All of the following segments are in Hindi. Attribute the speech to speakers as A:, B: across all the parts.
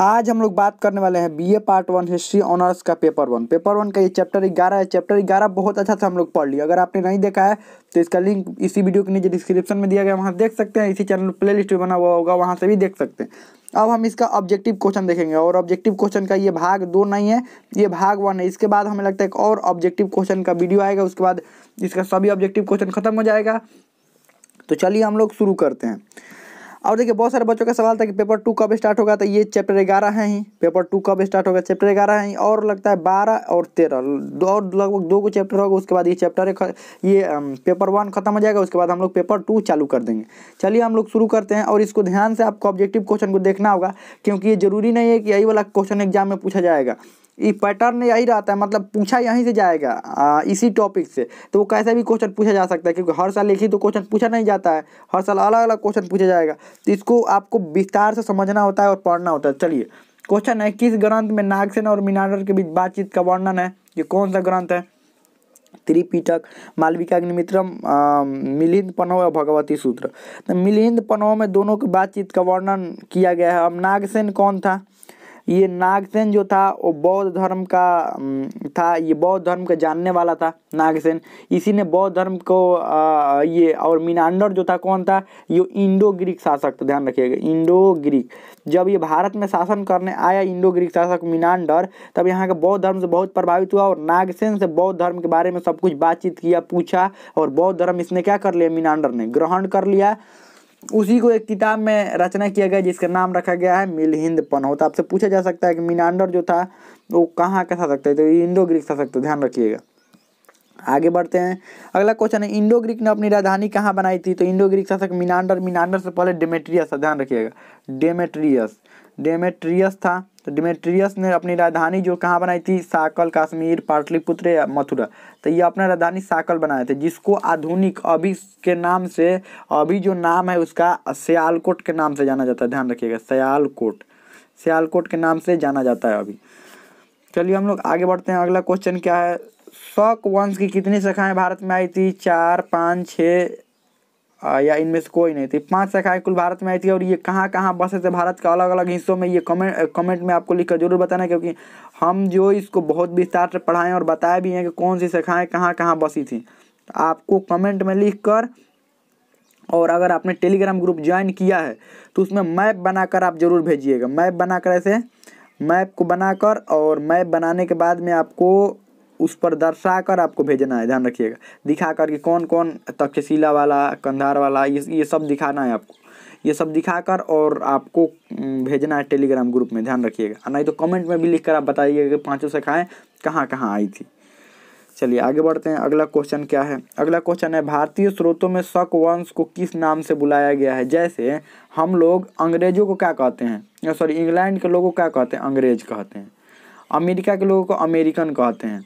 A: आज हम लोग बात करने वाले हैं BA part one history honours का पेपर वन पेपर वन का ये चैप्टर ग्यारह है चैप्टर ग्यारह बहुत अच्छा था हम लोग पढ़ लिया अगर आपने नहीं देखा है तो इसका लिंक इसी वीडियो के नीचे डिस्क्रिप्शन में दिया गया वहाँ देख सकते हैं इसी चैनल प्ले लिस्ट भी बना हुआ होगा वहाँ से भी देख सकते हैं अब हम इसका ऑब्जेक्टिव क्वेश्चन देखेंगे और ऑब्जेक्टिव क्वेश्चन का ये भाग दो नहीं है ये भाग वन है इसके बाद हमें लगता है एक और ऑब्जेक्टिव क्वेश्चन का वीडियो आएगा उसके बाद इसका सभी ऑब्जेक्टिव क्वेश्चन खत्म हो जाएगा तो चलिए हम लोग शुरू करते हैं और देखिए बहुत सारे बच्चों का सवाल था कि पेपर टू कब स्टार्ट होगा तो ये चैप्टर ग्यारह है ही पेपर टू कब स्टार्ट होगा चैप्टर ग्यारह है और लगता है बारह और तेरह दो और लगभग दो को चैप्टर होगा उसके बाद ये चैप्टर ये पेपर वन खत्म हो जाएगा उसके बाद हम लोग पेपर टू चालू कर देंगे चलिए हम लोग शुरू करते हैं और इसको ध्यान से आपको ऑब्जेक्टिव क्वेश्चन को देखना होगा क्योंकि ये जरूरी नहीं है कि यही वाला क्वेश्चन एग्जाम में पूछा जाएगा ये पैटर्न यही रहता है मतलब पूछा यहीं से जाएगा आ, इसी टॉपिक से तो वो कैसा भी क्वेश्चन पूछा जा सकता है क्योंकि हर साल एक ही तो क्वेश्चन पूछा नहीं जाता है हर साल अलग अलग क्वेश्चन पूछा जाएगा तो इसको आपको विस्तार से समझना होता है और पढ़ना होता है चलिए क्वेश्चन है किस ग्रंथ में नागसेन और मीनाडर के बीच बातचीत का वर्णन है ये कौन सा ग्रंथ है त्रिपीटक मालविका अग्निमित्रम मिलिंद पनव और भगवती सूत्र तो मिलिंद पनव में दोनों की बातचीत का वर्णन किया गया है अब नागसेन कौन था ये नागसेन जो था वो बौद्ध धर्म का था ये बौद्ध धर्म का जानने वाला था नागसेन इसी ने बौद्ध धर्म को आ, ये और मीनांडर जो था कौन था ये इंडो ग्रीक शासक था ध्यान रखिएगा इंडो ग्रीक जब ये भारत में शासन करने आया इंडो ग्रीक शासक मीनांडर तब यहाँ का बौद्ध धर्म से बहुत प्रभावित हुआ और नागसेन से बौद्ध धर्म के बारे में सब कुछ बातचीत किया पूछा और बौद्ध धर्म इसने क्या कर लिया मीनांडर ने ग्रहण कर लिया उसी को एक किताब में रचना किया गया जिसका नाम रखा गया है मिल मिलहिंद पनौत आपसे पूछा जा सकता है कि मीनांडर जो था वो कहाँ का था सकता है तो इंडो ग्रीक था सकता है ध्यान रखिएगा आगे बढ़ते हैं अगला क्वेश्चन है इंडो ग्रीक ने अपनी राजधानी कहाँ बनाई थी तो इंडो ग्रीक शासक मीनांडर मीनांडर से पहले डेमेट्रियस था ध्यान रखिएगा डेमेट्रियस डेमेट्रियस था तो डिमेट्रियस ने अपनी राजधानी जो कहाँ बनाई थी साकल काश्मीर पाटलिपुत्र या मथुरा तो ये अपना राजधानी साकल बनाए थे जिसको आधुनिक अभी के नाम से अभी जो नाम है उसका सयालकोट के नाम से जाना जाता है ध्यान रखिएगा सयालकोट सयालकोट के नाम से जाना जाता है अभी चलिए हम लोग आगे बढ़ते हैं अगला क्वेश्चन क्या है शक वंश की कितनी शाखाएं भारत में आई थी चार पाँच छः या इनमें से कोई नहीं थी पांच शाखाएं कुल भारत में आई थी और ये कहाँ कहाँ बसे थे भारत के अलग अलग हिस्सों में ये कमेंट कमेंट में आपको लिखकर जरूर बताना क्योंकि हम जो इसको बहुत विस्तार से पढ़ाएं और बताए भी हैं कि कौन सी शाखाएं कहाँ कहाँ बसी थी तो आपको कमेंट में लिख कर और अगर आपने टेलीग्राम ग्रुप ज्वाइन किया है तो उसमें मैप बनाकर आप ज़रूर भेजिएगा मैप बनाकर ऐसे मैप को बनाकर और मैप बनाने के बाद में आपको उस पर दर्शा कर आपको भेजना है ध्यान रखिएगा दिखा कर कि कौन कौन तक्षशिला वाला कंधार वाला ये ये सब दिखाना है आपको ये सब दिखा कर और आपको भेजना है टेलीग्राम ग्रुप में ध्यान रखिएगा नहीं तो कमेंट में भी लिख कर आप बताइएगा कि पाँचों शाखाएँ कहाँ कहाँ आई थी चलिए आगे बढ़ते हैं अगला क्वेश्चन क्या है अगला क्वेश्चन है भारतीय स्रोतों में शक वंश को किस नाम से बुलाया गया है जैसे हम लोग अंग्रेजों को क्या कहते हैं सॉरी इंग्लैंड के लोगों को क्या कहते हैं अंग्रेज कहते हैं अमेरिका के लोगों को अमेरिकन कहते हैं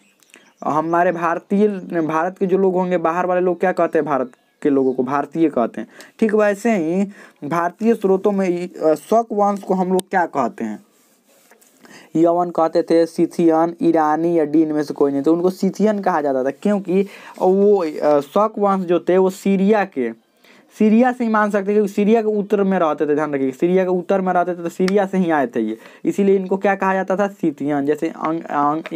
A: हमारे भारतीय भारत के जो लोग होंगे बाहर वाले लोग क्या कहते हैं भारत के लोगों को भारतीय कहते हैं ठीक वैसे ही भारतीय स्रोतों में शक वंश को हम लोग क्या कहते हैं यवन कहते थे सिथियन ईरानी या डीन में से कोई नहीं तो उनको सिथियन कहा जाता था क्योंकि वो शक वंश जो थे वो सीरिया के सीरिया से ही मान सकते हैं क्योंकि सीरिया के उत्तर में रहते थे ध्यान रखिए सीरिया के उत्तर में रहते थे तो सीरिया से ही आए थे ये इसीलिए इनको क्या कहा जाता था सीतियन जैसे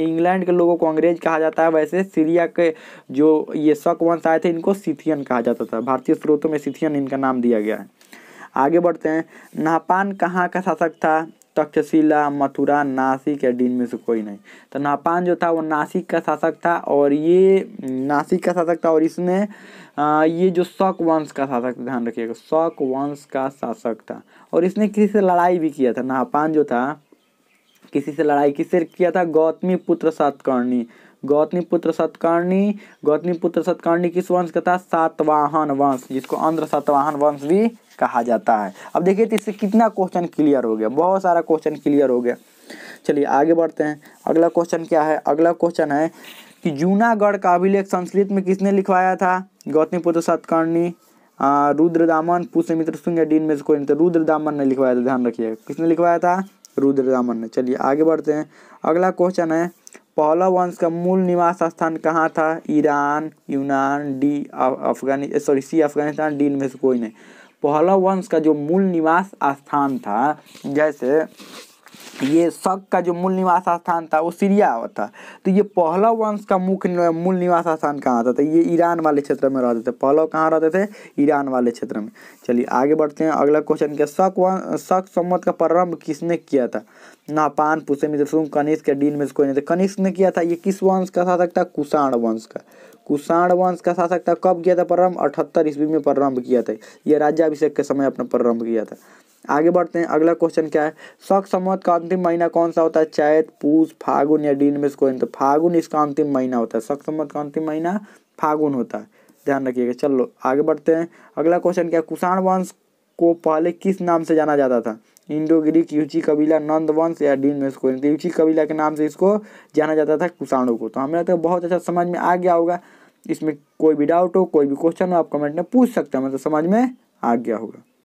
A: इंग्लैंड के लोगों को अंग्रेज कहा जाता है वैसे सीरिया के जो ये शक वंश आए थे इनको सीथियन कहा जाता था भारतीय स्रोतों में सीथियन इनका नाम दिया गया है आगे बढ़ते हैं नापान कहाँ का शासक था तक्षशिला मथुरा नासिक या डीन में से कोई नहीं तो नापान जो था वो नासिक का शासक था और ये नासिक का शासक था और इसने ये जो शौक वंश का शासक था ध्यान रखिएगा शौक वंश का शासक था और इसने किसी से लड़ाई भी किया था नाहपान जो था किसी से लड़ाई किससे किया था गौतमी पुत्र सतकर्णी गौतमी पुत्र सतकर्णी गौतमी पुत्र सतकर्णी किस वंश का था सातवाहन वंश जिसको अंध्र सातवाहन वंश भी कहा जाता है अब देखिए तो इससे कितना क्वेश्चन क्लियर हो गया बहुत सारा क्वेश्चन क्लियर हो गया चलिए आगे बढ़ते हैं अगला क्वेश्चन क्या है अगला क्वेश्चन है कि जूनागढ़ का अभिलेख संस्कृत में किसने लिखवाया था गौतमीपुत्र सतकर्णी रुद्र दामन पुष्यमित्र सिंह या डीन में से कोई नहीं था रुद्र दामन ने लिखवाया था ध्यान रखिए किसने लिखवाया था रुद्र दामन ने चलिए आगे बढ़ते हैं अगला क्वेश्चन है पहला वंश का मूल निवास स्थान कहाँ था ईरान यूनान डी अफगानि सॉरी सी अफगानिस्तान डीन में से कोई नहीं पहला वंश का जो मूल निवास स्थान था जैसे ये शक का जो मूल निवास स्थान था वो सीरिया था तो ये पहला वंश का मुख्य मूल निवास स्थान कहाँ आता था ये ईरान वाले क्षेत्र में रहते थे पहलव कहाँ रहते थे ईरान वाले क्षेत्र में चलिए आगे बढ़ते हैं अगला क्वेश्चन के शक वंश शक सम्मत का प्रारंभ किसने किया था नापान पुसे मित्र सुन कनिष्क डीन में से कोई नहीं था तो कनिष्क ने किया था ये किस वंश का शासक था कुषाण वंश का कुषाण वंश का शासक था कब किया था प्रारंभ अठहत्तर ईस्वी में प्रारंभ किया था यह राज्याभिषेक के समय अपना प्रारंभ किया था आगे बढ़ते हैं अगला क्वेश्चन क्या है शक संवत का अंतिम महीना कौन सा होता है चैत पूष फागुन या डीन में इसको तो फागुन इसका अंतिम महीना होता है शक संवत का अंतिम महीना फागुन होता है ध्यान रखिएगा चलो आगे बढ़ते हैं अगला क्वेश्चन क्या है कुषाण वंश को पहले किस नाम से जाना जाता था इंडो ग्रीक यूची कबीला नंद वंश या डीन में स्कोरिंग तो यूची कबीला के नाम से इसको जाना जाता था कुषाणों को तो हमें लगता है बहुत अच्छा समझ में आ गया होगा इसमें कोई भी डाउट हो कोई भी क्वेश्चन हो आप कमेंट में पूछ सकते हैं मतलब समझ में आ गया होगा